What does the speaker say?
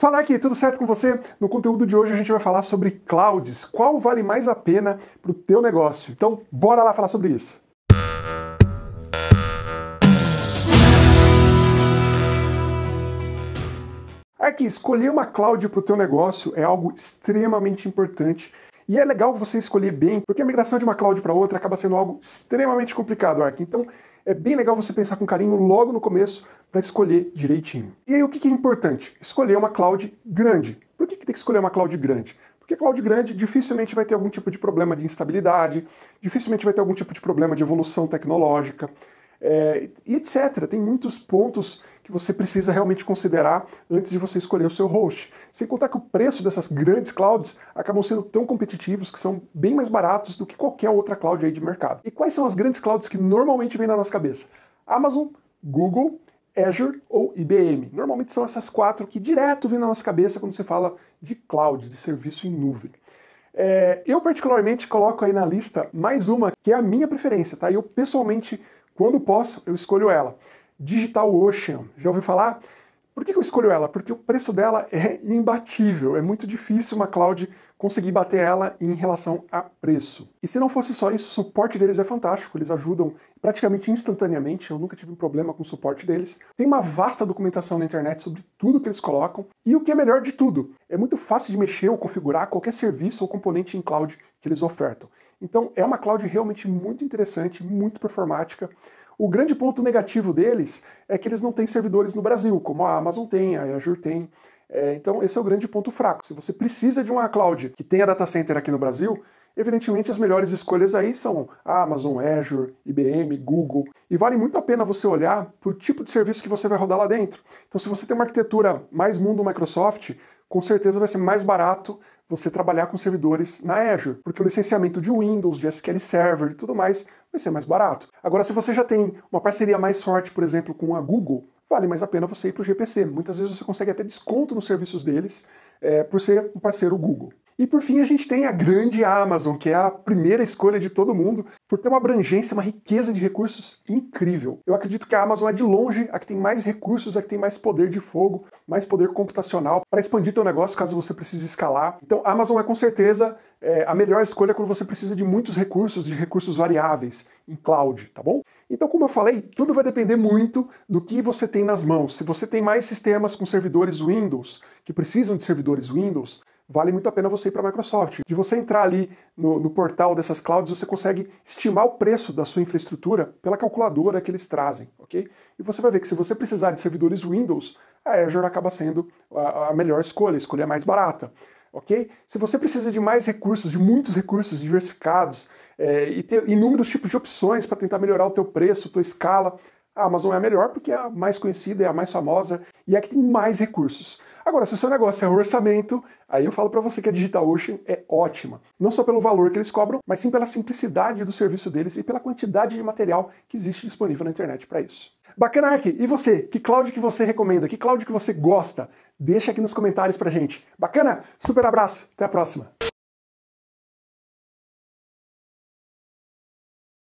Fala aqui, tudo certo com você? No conteúdo de hoje a gente vai falar sobre clouds, qual vale mais a pena para o teu negócio. Então, bora lá falar sobre isso. Aqui, escolher uma cloud para o teu negócio é algo extremamente importante e é legal você escolher bem, porque a migração de uma cloud para outra acaba sendo algo extremamente complicado, Ark. Então é bem legal você pensar com carinho logo no começo para escolher direitinho. E aí o que, é importante? Escolher uma cloud grande. Por que, que tem que escolher uma cloud grande? Porque cloud grande dificilmente vai ter algum tipo de problema de instabilidade, dificilmente vai ter algum tipo de problema de evolução tecnológica é, e etc. Tem muitos pontos que você precisa realmente considerar antes de você escolher o seu host. Sem contar que o preço dessas grandes clouds acabam sendo tão competitivos que são bem mais baratos do que qualquer outra cloud aí de mercado. E quais são as grandes clouds que normalmente vêm na nossa cabeça? Amazon, Google, Azure ou IBM. Normalmente são essas quatro que direto vêm na nossa cabeça quando você fala de cloud, de serviço em nuvem. É, eu particularmente coloco aí na lista mais uma que é a minha preferência, tá? Eu pessoalmente, quando posso, eu escolho ela. Digital Ocean. Já ouviu falar? Por que eu escolho ela? Porque o preço dela é imbatível, é muito difícil uma cloud conseguir bater ela em relação a preço. E se não fosse só isso, o suporte deles é fantástico, eles ajudam praticamente instantaneamente, eu nunca tive um problema com o suporte deles. Tem uma vasta documentação na internet sobre tudo que eles colocam, e o que é melhor de tudo, é muito fácil de mexer ou configurar qualquer serviço ou componente em cloud que eles ofertam. Então é uma cloud realmente muito interessante, muito performática. O grande ponto negativo deles é que eles não têm servidores no Brasil, como a Amazon tem, a Azure tem. É, então, esse é o grande ponto fraco. Se você precisa de uma cloud que tenha data center aqui no Brasil, Evidentemente, as melhores escolhas aí são Amazon, Azure, IBM, Google. E vale muito a pena você olhar para o tipo de serviço que você vai rodar lá dentro. Então, se você tem uma arquitetura mais mundo Microsoft, com certeza vai ser mais barato você trabalhar com servidores na Azure, porque o licenciamento de Windows, de SQL Server e tudo mais vai ser mais barato. Agora, se você já tem uma parceria mais forte, por exemplo, com a Google, vale mais a pena você ir para o GPC. Muitas vezes você consegue até desconto nos serviços deles é, por ser um parceiro Google. E por fim, a gente tem a grande Amazon, que é a primeira escolha de todo mundo, por ter uma abrangência, uma riqueza de recursos incrível. Eu acredito que a Amazon é de longe a que tem mais recursos, a que tem mais poder de fogo, mais poder computacional para expandir teu negócio caso você precise escalar. Então, a Amazon é com certeza é, a melhor escolha quando você precisa de muitos recursos, de recursos variáveis em cloud, tá bom? Então, como eu falei, tudo vai depender muito do que você tem nas mãos. Se você tem mais sistemas com servidores Windows, que precisam de servidores Windows, vale muito a pena você ir para a Microsoft. De você entrar ali no, no, portal dessas clouds, você consegue estimar o preço da sua infraestrutura pela calculadora que eles trazem, ok? E você vai ver que se você precisar de servidores Windows, a Azure acaba sendo a, a melhor escolha, a escolha mais barata. Ok? Se você precisa de mais recursos, de muitos recursos diversificados é, e ter inúmeros tipos de opções para tentar melhorar o teu preço, tua escala, a Amazon é a melhor porque é a mais conhecida, é a mais famosa e é a que tem mais recursos. Agora, se o seu negócio é orçamento, aí eu falo para você que a DigitalOcean é ótima. Não só pelo valor que eles cobram, mas sim pela simplicidade do serviço deles e pela quantidade de material que existe disponível na internet para isso. Bacana, Ark. E você? Que cloud que você recomenda? Que cloud que você gosta? Deixa aqui nos comentários pra gente. Bacana? Super abraço. Até a próxima.